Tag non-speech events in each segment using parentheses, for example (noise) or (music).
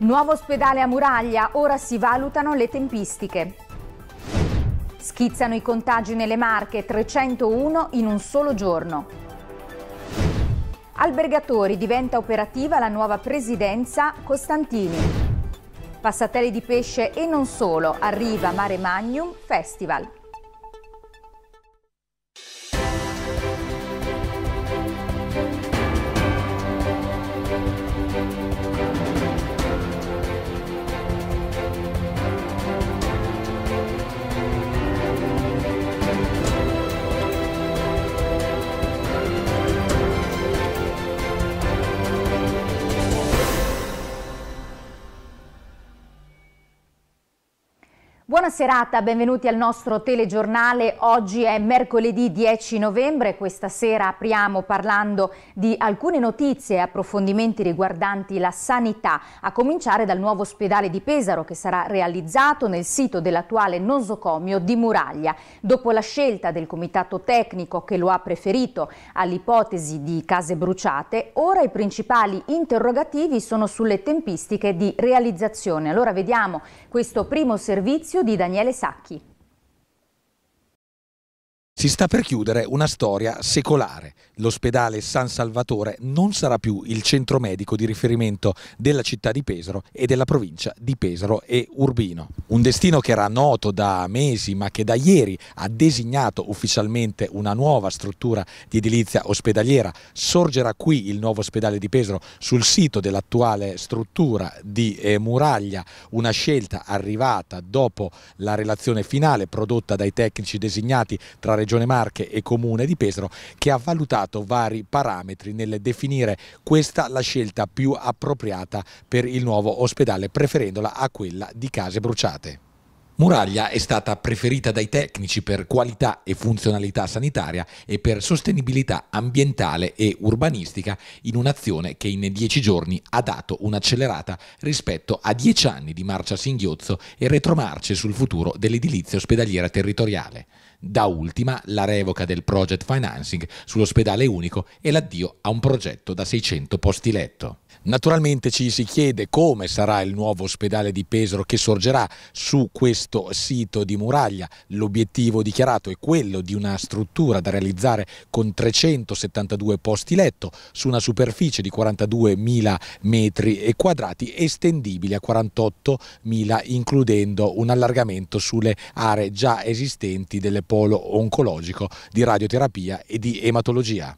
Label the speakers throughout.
Speaker 1: Nuovo ospedale a Muraglia, ora si valutano le tempistiche. Schizzano i contagi nelle Marche, 301 in un solo giorno. Albergatori diventa operativa la nuova presidenza Costantini. Passatelli di pesce e non solo, arriva Mare Magnum Festival. Buona serata, benvenuti al nostro telegiornale. Oggi è mercoledì 10 novembre, questa sera apriamo parlando di alcune notizie e approfondimenti riguardanti la sanità, a cominciare dal nuovo ospedale di Pesaro che sarà realizzato nel sito dell'attuale nosocomio di Muraglia. Dopo la scelta del comitato tecnico che lo ha preferito all'ipotesi di case bruciate, ora i principali interrogativi sono sulle tempistiche di realizzazione. Allora vediamo questo primo servizio di di Daniele Sacchi.
Speaker 2: Si sta per chiudere una storia secolare. L'ospedale San Salvatore non sarà più il centro medico di riferimento della città di Pesaro e della provincia di Pesaro e Urbino. Un destino che era noto da mesi ma che da ieri ha designato ufficialmente una nuova struttura di edilizia ospedaliera. Sorgerà qui il nuovo ospedale di Pesaro sul sito dell'attuale struttura di eh, Muraglia, una scelta arrivata dopo la relazione finale prodotta dai tecnici designati tra Regione Regione Marche e Comune di Pesaro che ha valutato vari parametri nel definire questa la scelta più appropriata per il nuovo ospedale preferendola a quella di Case Bruciate. Muraglia è stata preferita dai tecnici per qualità e funzionalità sanitaria e per sostenibilità ambientale e urbanistica in un'azione che in dieci giorni ha dato un'accelerata rispetto a dieci anni di marcia singhiozzo e retromarce sul futuro dell'edilizia ospedaliera territoriale. Da ultima la revoca del project financing sull'ospedale unico e l'addio a un progetto da 600 posti letto. Naturalmente ci si chiede come sarà il nuovo ospedale di Pesaro che sorgerà su questo sito di muraglia. L'obiettivo dichiarato è quello di una struttura da realizzare con 372 posti letto su una superficie di 42.000 metri quadrati estendibili a 48.000 includendo un allargamento sulle aree già esistenti del polo oncologico di radioterapia e di ematologia.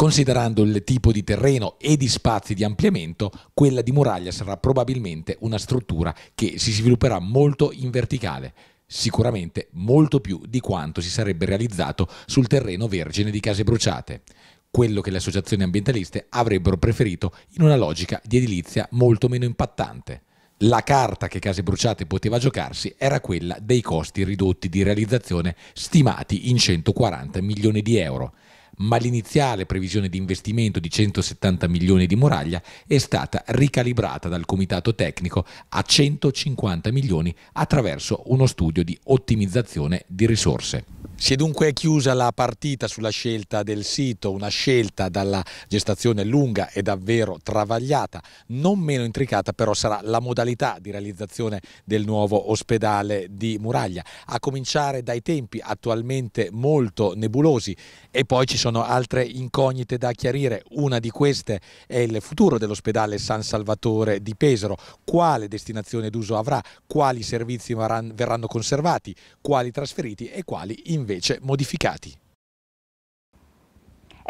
Speaker 2: Considerando il tipo di terreno e di spazi di ampliamento, quella di muraglia sarà probabilmente una struttura che si svilupperà molto in verticale, sicuramente molto più di quanto si sarebbe realizzato sul terreno vergine di case bruciate quello che le associazioni ambientaliste avrebbero preferito in una logica di edilizia molto meno impattante. La carta che Case Bruciate poteva giocarsi era quella dei costi ridotti di realizzazione stimati in 140 milioni di euro ma l'iniziale previsione di investimento di 170 milioni di muraglia è stata ricalibrata dal comitato tecnico a 150 milioni attraverso uno studio di ottimizzazione di risorse. Si è dunque chiusa la partita sulla scelta del sito, una scelta dalla gestazione lunga e davvero travagliata, non meno intricata però sarà la modalità di realizzazione del nuovo ospedale di Muraglia, a cominciare dai tempi attualmente molto nebulosi e poi ci sono sono altre incognite da chiarire. Una di queste è il futuro dell'ospedale San Salvatore di Pesaro. Quale destinazione d'uso avrà? Quali servizi verranno conservati? Quali trasferiti e quali invece
Speaker 1: modificati?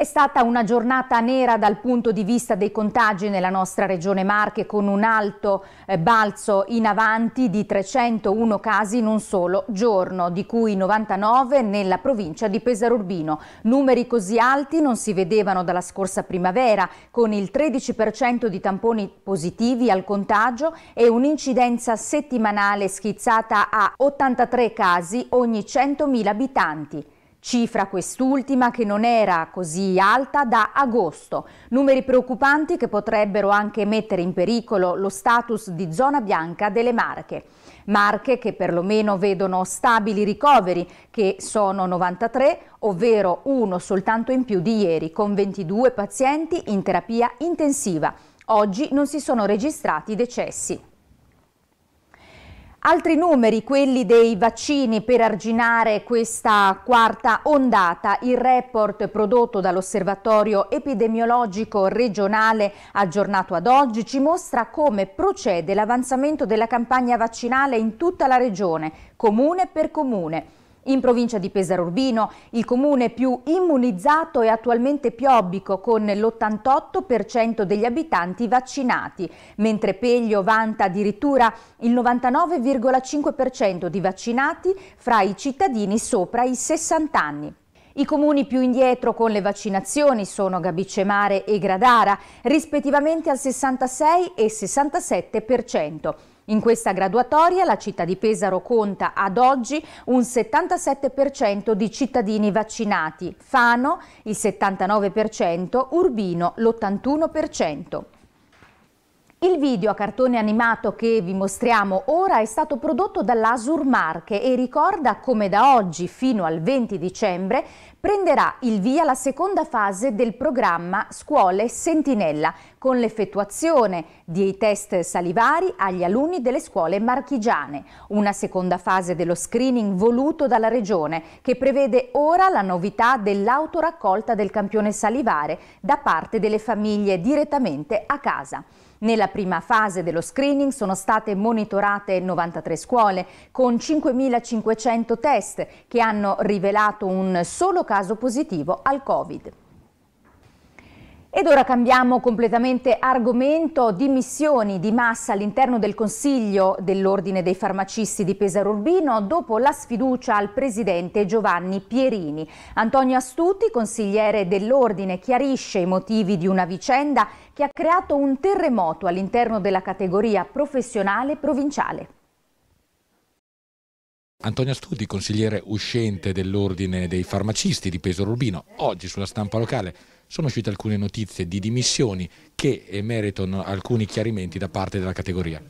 Speaker 1: È stata una giornata nera dal punto di vista dei contagi nella nostra regione Marche con un alto eh, balzo in avanti di 301 casi in un solo giorno, di cui 99 nella provincia di Pesaro Urbino. Numeri così alti non si vedevano dalla scorsa primavera, con il 13% di tamponi positivi al contagio e un'incidenza settimanale schizzata a 83 casi ogni 100.000 abitanti cifra quest'ultima che non era così alta da agosto, numeri preoccupanti che potrebbero anche mettere in pericolo lo status di zona bianca delle Marche. Marche che perlomeno vedono stabili ricoveri, che sono 93, ovvero uno soltanto in più di ieri, con 22 pazienti in terapia intensiva. Oggi non si sono registrati decessi. Altri numeri, quelli dei vaccini per arginare questa quarta ondata. Il report prodotto dall'Osservatorio Epidemiologico Regionale aggiornato ad oggi ci mostra come procede l'avanzamento della campagna vaccinale in tutta la regione, comune per comune. In provincia di Pesaro Urbino, il comune più immunizzato è attualmente Piobbico con l'88% degli abitanti vaccinati, mentre Peglio vanta addirittura il 99,5% di vaccinati fra i cittadini sopra i 60 anni. I comuni più indietro con le vaccinazioni sono Gabicemare e Gradara, rispettivamente al 66 e 67%. In questa graduatoria la città di Pesaro conta ad oggi un 77% di cittadini vaccinati, Fano il 79%, Urbino l'81%. Il video a cartone animato che vi mostriamo ora è stato prodotto dall'Asur Marche e ricorda come da oggi fino al 20 dicembre prenderà il via la seconda fase del programma Scuole Sentinella con l'effettuazione dei test salivari agli alunni delle scuole marchigiane, una seconda fase dello screening voluto dalla Regione che prevede ora la novità dell'autoraccolta del campione salivare da parte delle famiglie direttamente a casa. Nella prima fase dello screening sono state monitorate 93 scuole con 5.500 test che hanno rivelato un solo caso positivo al Covid. Ed ora cambiamo completamente argomento. Dimissioni di massa all'interno del Consiglio dell'Ordine dei Farmacisti di Pesaro Urbino dopo la sfiducia al presidente Giovanni Pierini. Antonio Astuti, consigliere dell'Ordine, chiarisce i motivi di una vicenda che ha creato un terremoto all'interno della categoria professionale provinciale.
Speaker 2: Antonio Studi, consigliere uscente dell'Ordine dei Farmacisti di Pesaro Urbino, oggi sulla stampa locale sono uscite alcune notizie di dimissioni che eh, meritano alcuni chiarimenti da parte della categoria.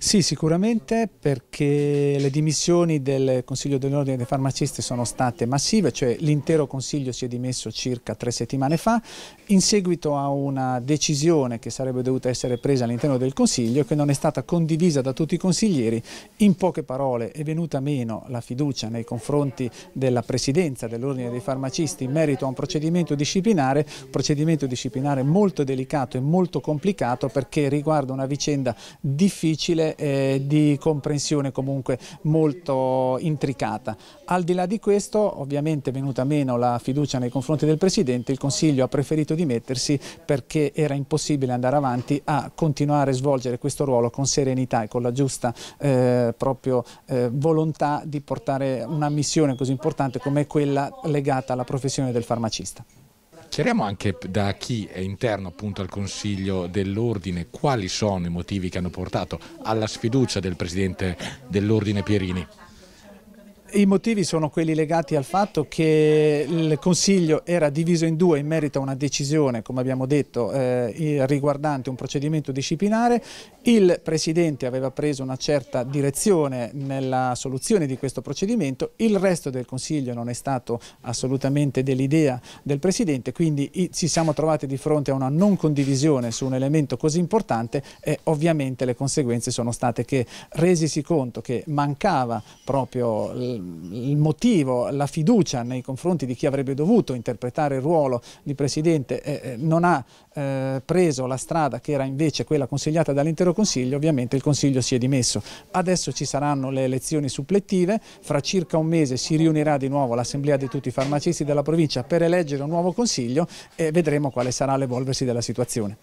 Speaker 3: Sì, sicuramente perché le dimissioni del Consiglio dell'Ordine dei Farmacisti sono state massive, cioè l'intero Consiglio si è dimesso circa tre settimane fa in seguito a una decisione che sarebbe dovuta essere presa all'interno del Consiglio che non è stata condivisa da tutti i consiglieri. In poche parole è venuta meno la fiducia nei confronti della Presidenza dell'Ordine dei Farmacisti in merito a un procedimento disciplinare, procedimento disciplinare molto delicato e molto complicato perché riguarda una vicenda difficile difficile eh, di comprensione comunque molto intricata. Al di là di questo ovviamente è venuta meno la fiducia nei confronti del Presidente, il Consiglio ha preferito dimettersi perché era impossibile andare avanti a continuare a svolgere questo ruolo con serenità e con la giusta eh, proprio, eh, volontà di portare una missione così importante come quella legata alla professione del farmacista.
Speaker 2: Chiariamo anche da chi è interno appunto al Consiglio dell'Ordine quali sono i motivi che hanno portato alla sfiducia del Presidente dell'Ordine Pierini.
Speaker 3: I motivi sono quelli legati al fatto che il Consiglio era diviso in due in merito a una decisione, come abbiamo detto, eh, riguardante un procedimento disciplinare il Presidente aveva preso una certa direzione nella soluzione di questo procedimento, il resto del Consiglio non è stato assolutamente dell'idea del Presidente, quindi ci siamo trovati di fronte a una non condivisione su un elemento così importante e ovviamente le conseguenze sono state che resisi conto che mancava proprio il motivo, la fiducia nei confronti di chi avrebbe dovuto interpretare il ruolo di Presidente, non ha eh, preso la strada che era invece quella consigliata dall'intero Consiglio, ovviamente il Consiglio si è dimesso. Adesso ci saranno le elezioni supplettive, fra circa un mese si riunirà di nuovo l'Assemblea di tutti i farmacisti della provincia per eleggere un nuovo Consiglio e vedremo quale sarà l'evolversi della situazione.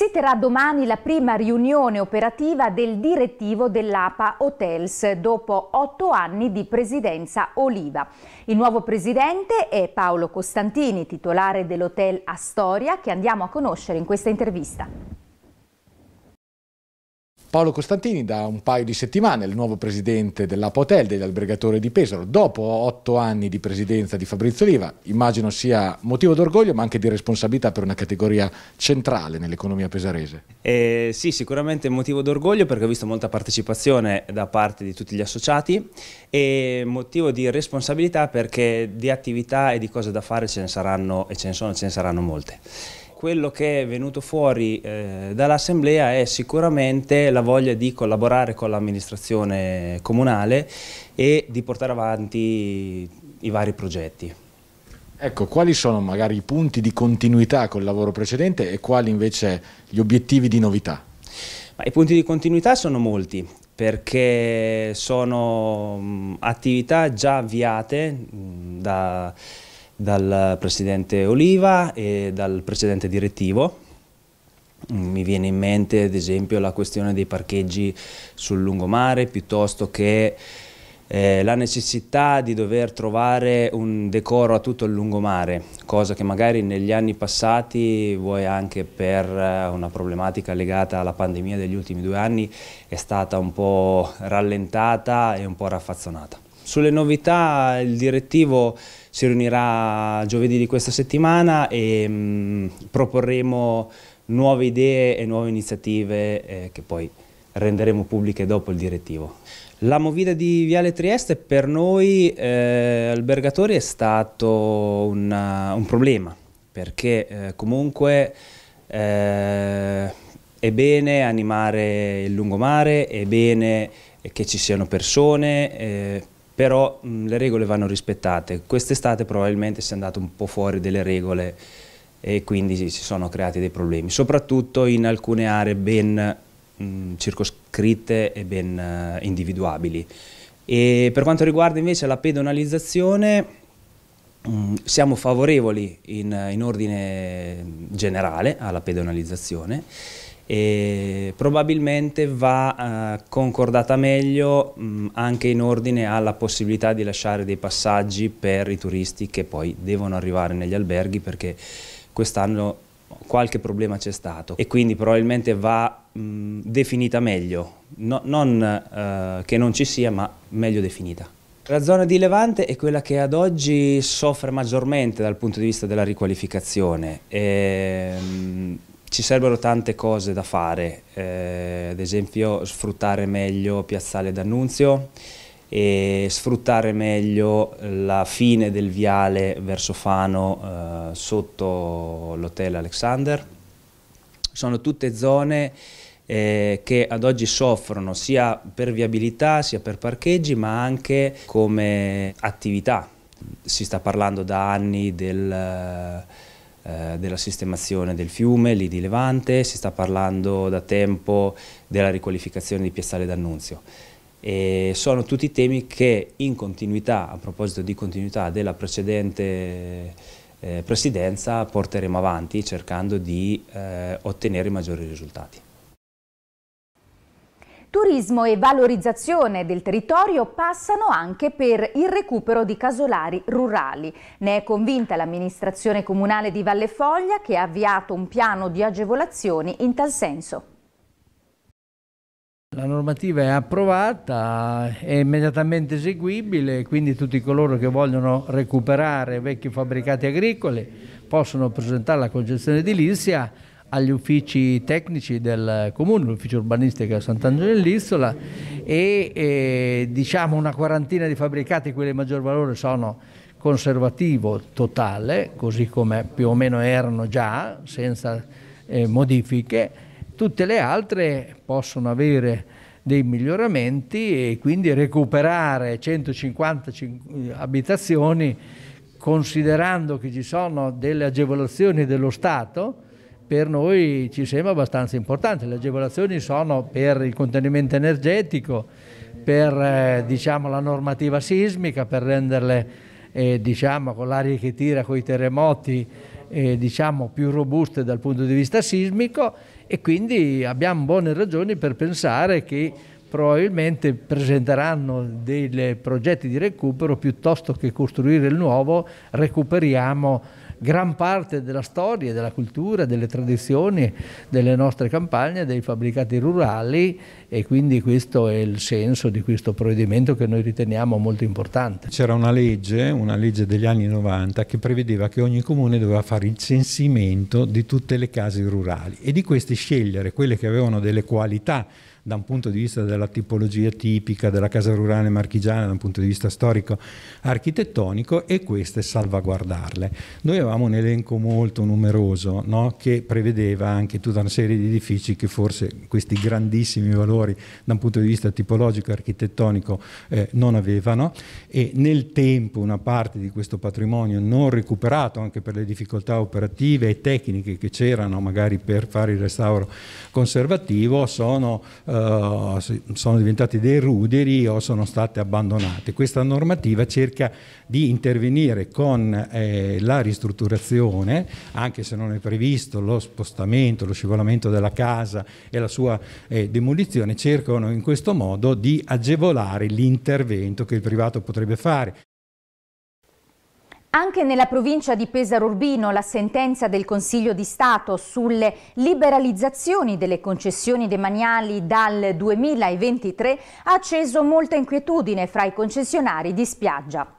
Speaker 1: Si terrà domani la prima riunione operativa del direttivo dell'APA Hotels dopo otto anni di presidenza Oliva. Il nuovo presidente è Paolo Costantini, titolare dell'hotel Astoria, che andiamo a conoscere in questa intervista.
Speaker 2: Paolo Costantini da un paio di settimane il nuovo presidente dell'Apotel degli albergatori di Pesaro. Dopo otto anni di presidenza di Fabrizio Oliva, immagino sia motivo d'orgoglio ma anche di responsabilità per una categoria centrale nell'economia pesarese.
Speaker 4: Eh, sì, sicuramente motivo d'orgoglio perché ho visto molta partecipazione da parte di tutti gli associati e motivo di responsabilità perché di attività e di cose da fare ce ne saranno e ce ne sono ce ne saranno molte quello che è venuto fuori eh, dall'Assemblea è sicuramente la voglia di collaborare con l'amministrazione comunale e di portare avanti i vari progetti.
Speaker 2: Ecco, quali sono magari i punti di continuità col lavoro precedente e quali invece gli obiettivi di novità? Ma I punti
Speaker 4: di continuità sono molti perché sono mh, mm, attività già avviate mh, mm, da dal presidente Oliva e dal precedente direttivo. Mm, mi viene in mente ad esempio la questione dei parcheggi sul lungomare piuttosto che eh, la necessità di dover trovare un decoro a tutto il lungomare, cosa che magari negli anni passati, vuoi anche per eh, una problematica legata alla pandemia degli ultimi due anni, è stata un po' rallentata e un po' raffazzonata. Sulle novità il direttivo si riunirà giovedì di questa settimana e mh, mm, proporremo nuove idee e nuove iniziative eh, che poi renderemo pubbliche dopo il direttivo. La movida di Viale Trieste per noi eh, albergatori è stato una, un problema perché eh, comunque eh, è bene animare il lungomare, è bene che ci siano persone, eh, però mh, le regole vanno rispettate. Quest'estate probabilmente si è andato un po' fuori delle regole e quindi sì, si sono creati dei problemi, soprattutto in alcune aree ben mh, circoscritte e ben uh, individuabili. E per quanto riguarda invece la pedonalizzazione, mh, siamo favorevoli in, in ordine generale alla pedonalizzazione, e probabilmente va eh, concordata meglio mh, mm, anche in ordine alla possibilità di lasciare dei passaggi per i turisti che poi devono arrivare negli alberghi perché quest'anno qualche problema c'è stato e quindi probabilmente va mh, mm, definita meglio, no, non eh, che non ci sia ma meglio definita. La zona di Levante è quella che ad oggi soffre maggiormente dal punto di vista della riqualificazione. E, ehm, mh, ci servono tante cose da fare, eh, ad esempio sfruttare meglio Piazzale d'Annunzio e sfruttare meglio la fine del viale verso Fano eh, sotto l'hotel Alexander. Sono tutte zone eh, che ad oggi soffrono sia per viabilità sia per parcheggi ma anche come attività. Si sta parlando da anni del eh, della sistemazione del fiume, lì di Levante, si sta parlando da tempo della riqualificazione di Piazzale d'Annunzio. sono tutti temi che in continuità, a proposito di continuità della precedente eh, presidenza, porteremo avanti cercando di eh, ottenere maggiori risultati.
Speaker 1: Turismo e valorizzazione del territorio passano anche per il recupero di casolari rurali. Ne è convinta l'amministrazione comunale di Valle Foglia che ha avviato un piano di agevolazioni in tal senso.
Speaker 5: La normativa è approvata, è immediatamente eseguibile, quindi tutti coloro che vogliono recuperare vecchi fabbricati agricoli possono presentare la concessione edilizia agli uffici tecnici del comune, l'ufficio urbanistico di Sant'Angelo dell'Isola e eh, diciamo una quarantina di fabbricati, quelli di maggior valore sono conservativo totale, così come più o meno erano già, senza eh, modifiche, tutte le altre possono avere dei miglioramenti e quindi recuperare 150 eh, abitazioni considerando che ci sono delle agevolazioni dello Stato per noi ci sembra abbastanza importante. Le agevolazioni sono per il contenimento energetico, per eh, diciamo, la normativa sismica, per renderle eh, diciamo, con l'aria che tira, con i terremoti, eh, diciamo, più robuste dal punto di vista sismico e quindi abbiamo buone ragioni per pensare che probabilmente presenteranno dei progetti di recupero piuttosto che costruire il nuovo, recuperiamo gran parte della storia, della cultura, delle tradizioni delle nostre campagne, dei fabbricati rurali
Speaker 6: e quindi questo è il senso di questo provvedimento che noi riteniamo molto importante. C'era una legge, una legge degli anni 90, che prevedeva che ogni comune doveva fare il censimento di tutte le case rurali e di queste scegliere quelle che avevano delle qualità da un punto di vista della tipologia tipica della casa rurale marchigiana, da un punto di vista storico-architettonico e queste salvaguardarle. Noi avevamo un elenco molto numeroso no? che prevedeva anche tutta una serie di edifici che forse questi grandissimi valori valori da un punto di vista tipologico e architettonico eh, non avevano e nel tempo una parte di questo patrimonio non recuperato anche per le difficoltà operative e tecniche che c'erano magari per fare il restauro conservativo sono, eh, sono diventati dei ruderi o sono state abbandonate. Questa normativa cerca di intervenire con eh, la ristrutturazione, anche se non è previsto lo spostamento, lo scivolamento della casa e la sua eh, demolizione, Commissione cercano in questo modo di agevolare l'intervento che il privato potrebbe fare.
Speaker 1: Anche nella provincia di Pesaro Urbino la sentenza del Consiglio di Stato sulle liberalizzazioni delle concessioni demaniali dal 2023 ha acceso molta inquietudine fra i concessionari di spiaggia.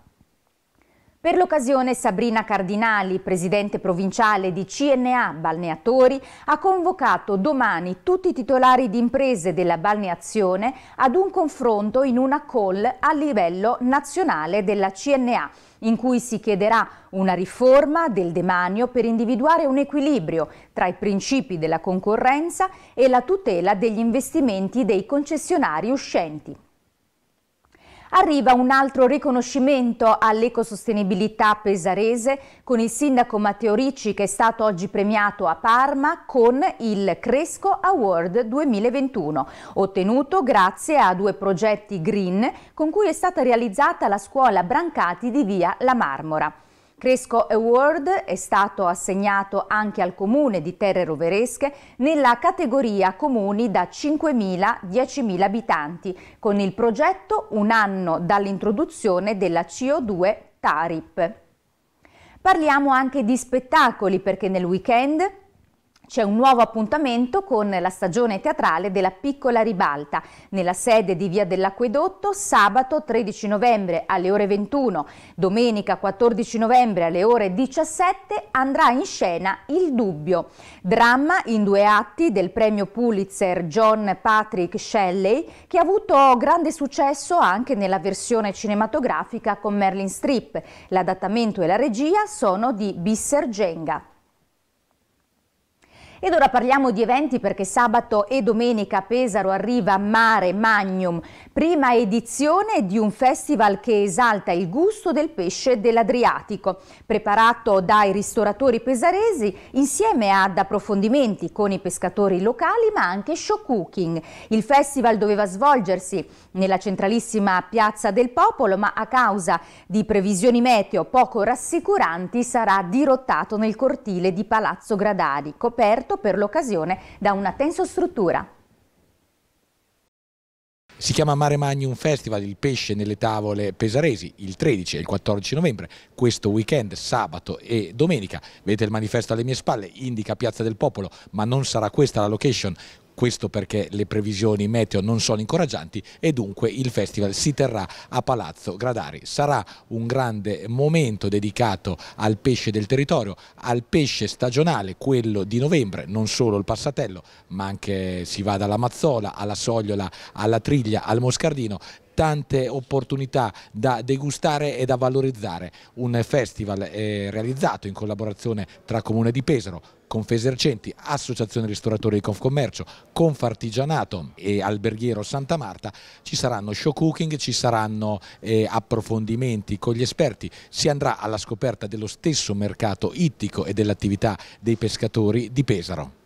Speaker 1: Per l'occasione Sabrina Cardinali, presidente provinciale di CNA Balneatori, ha convocato domani tutti i titolari di imprese della balneazione ad un confronto in una call a livello nazionale della CNA, in cui si chiederà una riforma del demanio per individuare un equilibrio tra i principi della concorrenza e la tutela degli investimenti dei concessionari uscenti. Arriva un altro riconoscimento all'ecosostenibilità pesarese con il sindaco Matteo Ricci che è stato oggi premiato a Parma con il Cresco Award 2021, ottenuto grazie a due progetti green con cui è stata realizzata la scuola Brancati di via La Marmora. Cresco Award è stato assegnato anche al comune di Terre Roveresche nella categoria comuni da 5.000-10.000 abitanti con il progetto Un anno dall'introduzione della CO2 Tarip. Parliamo anche di spettacoli perché nel weekend c'è un nuovo appuntamento con la stagione teatrale della Piccola Ribalta nella sede di Via dell'Acquedotto sabato 13 novembre alle ore 21, domenica 14 novembre alle ore 17 andrà in scena Il Dubbio, dramma in due atti del premio Pulitzer John Patrick Shelley che ha avuto grande successo anche nella versione cinematografica con Merlin Strip. L'adattamento e la regia sono di Bisser Genga. Ed ora parliamo di eventi perché sabato e domenica a Pesaro arriva Mare Magnum, prima edizione di un festival che esalta il gusto del pesce dell'Adriatico, preparato dai ristoratori pesaresi insieme ad approfondimenti con i pescatori locali ma anche show cooking. Il festival doveva svolgersi nella centralissima Piazza del Popolo ma a causa di previsioni meteo poco rassicuranti sarà dirottato nel cortile di Palazzo Gradari, coperto progetto per l'occasione da una tensostruttura.
Speaker 2: Si chiama Mare Magnum Festival, il pesce nelle tavole pesaresi, il 13 e il 14 novembre, questo weekend, sabato e domenica. Vedete il manifesto alle mie spalle, indica Piazza del Popolo, ma non sarà questa la location questo perché le previsioni meteo non sono incoraggianti e dunque il festival si terrà a Palazzo Gradari. Sarà un grande momento dedicato al pesce del territorio, al pesce stagionale, quello di novembre, non solo il passatello ma anche si va dalla Mazzola alla Sogliola, alla Triglia, al Moscardino tante opportunità da degustare e da valorizzare. Un festival eh, realizzato in collaborazione tra Comune di Pesaro, Confesercenti, Associazione Ristoratori di Confcommercio, Confartigianato e Alberghiero Santa Marta, ci saranno show cooking, ci saranno eh, approfondimenti con gli esperti, si andrà alla scoperta dello stesso mercato ittico e dell'attività dei pescatori di Pesaro.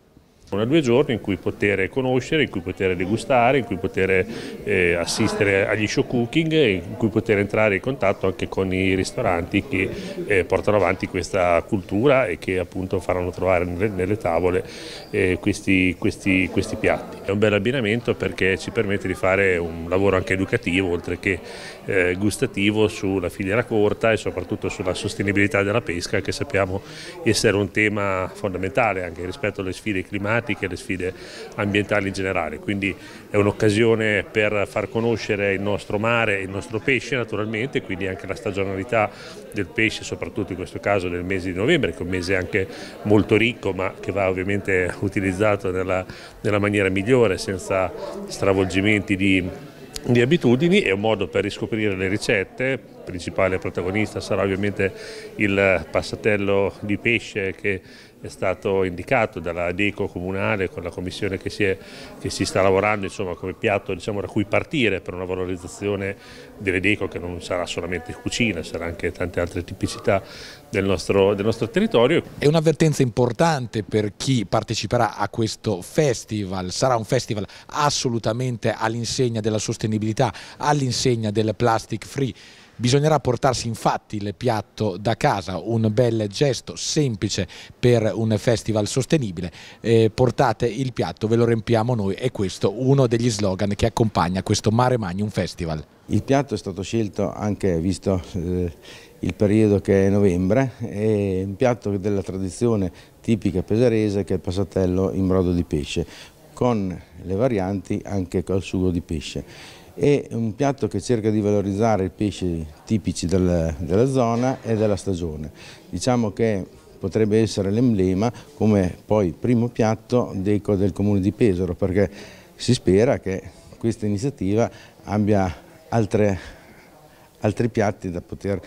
Speaker 7: Una due giorni in cui poter conoscere, in cui poter degustare, in cui poter eh, assistere agli show cooking, in cui poter entrare in contatto anche con i ristoranti che eh, portano avanti questa cultura e che appunto faranno trovare nelle, nelle tavole eh, questi, questi, questi, piatti. È un bel abbinamento perché ci permette di fare un lavoro anche educativo oltre che eh, gustativo sulla filiera corta e soprattutto sulla sostenibilità della pesca che sappiamo essere un tema fondamentale anche rispetto alle sfide climatiche climatiche e le sfide ambientali in generale, quindi è un'occasione per far conoscere il nostro mare e il nostro pesce naturalmente, quindi anche la stagionalità del pesce, soprattutto in questo caso nel mese di novembre, che è un mese anche molto ricco ma che va ovviamente (laughs) utilizzato nella, nella maniera migliore, senza stravolgimenti di, di abitudini, è un modo per riscoprire le ricette, principale protagonista sarà ovviamente il passatello di pesce che è stato indicato dalla DECO comunale con la commissione che si, è, che si sta lavorando insomma, come piatto diciamo, da cui partire per una valorizzazione delle DECO che non sarà solamente cucina, sarà anche tante altre tipicità del nostro, del nostro territorio.
Speaker 2: È un'avvertenza importante per chi parteciperà a questo festival, sarà un festival assolutamente all'insegna della sostenibilità, all'insegna del plastic free Bisognerà portarsi infatti il piatto da casa, un bel gesto semplice per un festival sostenibile. Eh, portate il piatto, ve lo riempiamo noi è questo uno degli slogan che accompagna questo Mare Magnum Festival. Il piatto è stato scelto anche visto eh, il periodo che è novembre, è un piatto della tradizione tipica pesarese che è il passatello in brodo di pesce con le varianti anche col sugo di pesce è un piatto che cerca di valorizzare i pesci tipici del, della zona e della stagione. Diciamo che potrebbe essere l'emblema come poi primo piatto del, del comune di Pesaro perché si spera che questa iniziativa abbia altre, altri piatti da poter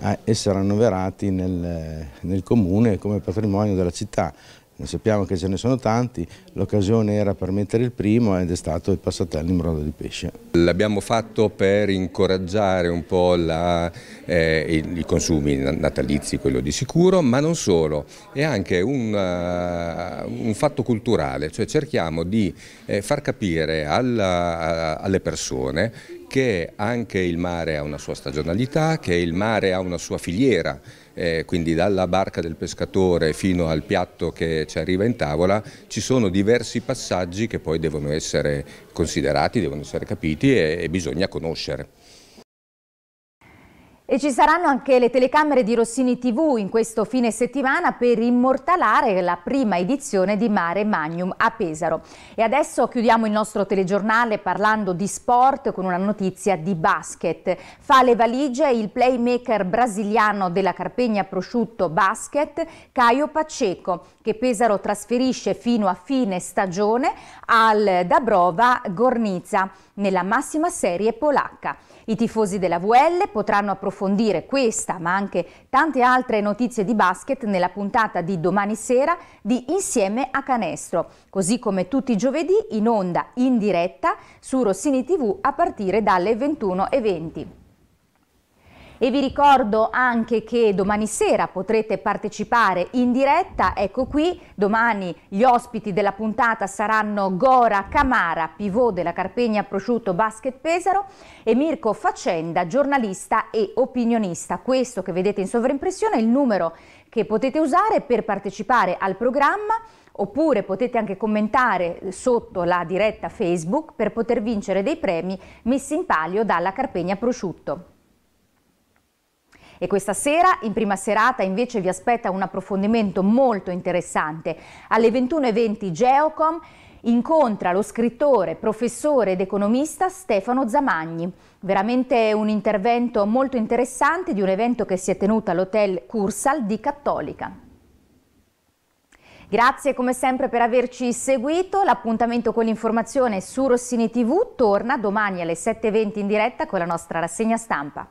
Speaker 2: eh, essere annoverati nel, nel comune come patrimonio della città ne sappiamo che ce ne sono tanti, l'occasione era per mettere il primo ed è stato il passatello in brodo di pesce.
Speaker 6: L'abbiamo fatto per incoraggiare un po' la,
Speaker 2: eh, i consumi natalizi, quello di sicuro, ma non solo, è anche un, uh, un fatto culturale, cioè cerchiamo di eh, far capire alla, alle persone che anche il mare ha una sua stagionalità, che il mare ha una sua filiera, eh, quindi dalla barca del pescatore fino al piatto che ci arriva in tavola, ci sono diversi passaggi che poi devono essere considerati, devono essere capiti e, e bisogna conoscere.
Speaker 1: E ci saranno anche le telecamere di Rossini TV in questo fine settimana per immortalare la prima edizione di Mare Magnum a Pesaro. E adesso chiudiamo il nostro telegiornale parlando di sport con una notizia di basket. Fa le valigie il playmaker brasiliano della Carpegna Prosciutto Basket, Caio Pacheco, che Pesaro trasferisce fino a fine stagione al Dabrova Gornica nella massima serie polacca. I tifosi della VL potranno approfondire questa, ma anche tante altre notizie di basket nella puntata di domani sera di Insieme a Canestro, così come tutti i giovedì in onda in diretta su Rossini TV a partire dalle 21.20 e vi ricordo anche che domani sera potrete partecipare in diretta, ecco qui, domani gli ospiti della puntata saranno Gora Camara, pivot della Carpegna Prosciutto Basket Pesaro e Mirko Facenda, giornalista e opinionista. Questo che vedete in sovraimpressione è il numero che potete usare per partecipare al programma oppure potete anche commentare sotto la diretta Facebook per poter vincere dei premi messi in palio dalla Carpegna Prosciutto. E questa sera, in prima serata, invece vi aspetta un approfondimento molto interessante. Alle 21.20 Geocom incontra lo scrittore, professore ed economista Stefano Zamagni. Veramente un intervento molto interessante di un evento che si è tenuto all'Hotel Cursal di Cattolica. Grazie come sempre per averci seguito, l'appuntamento con l'informazione su Rossini TV torna domani alle 7.20 in diretta con la nostra rassegna stampa.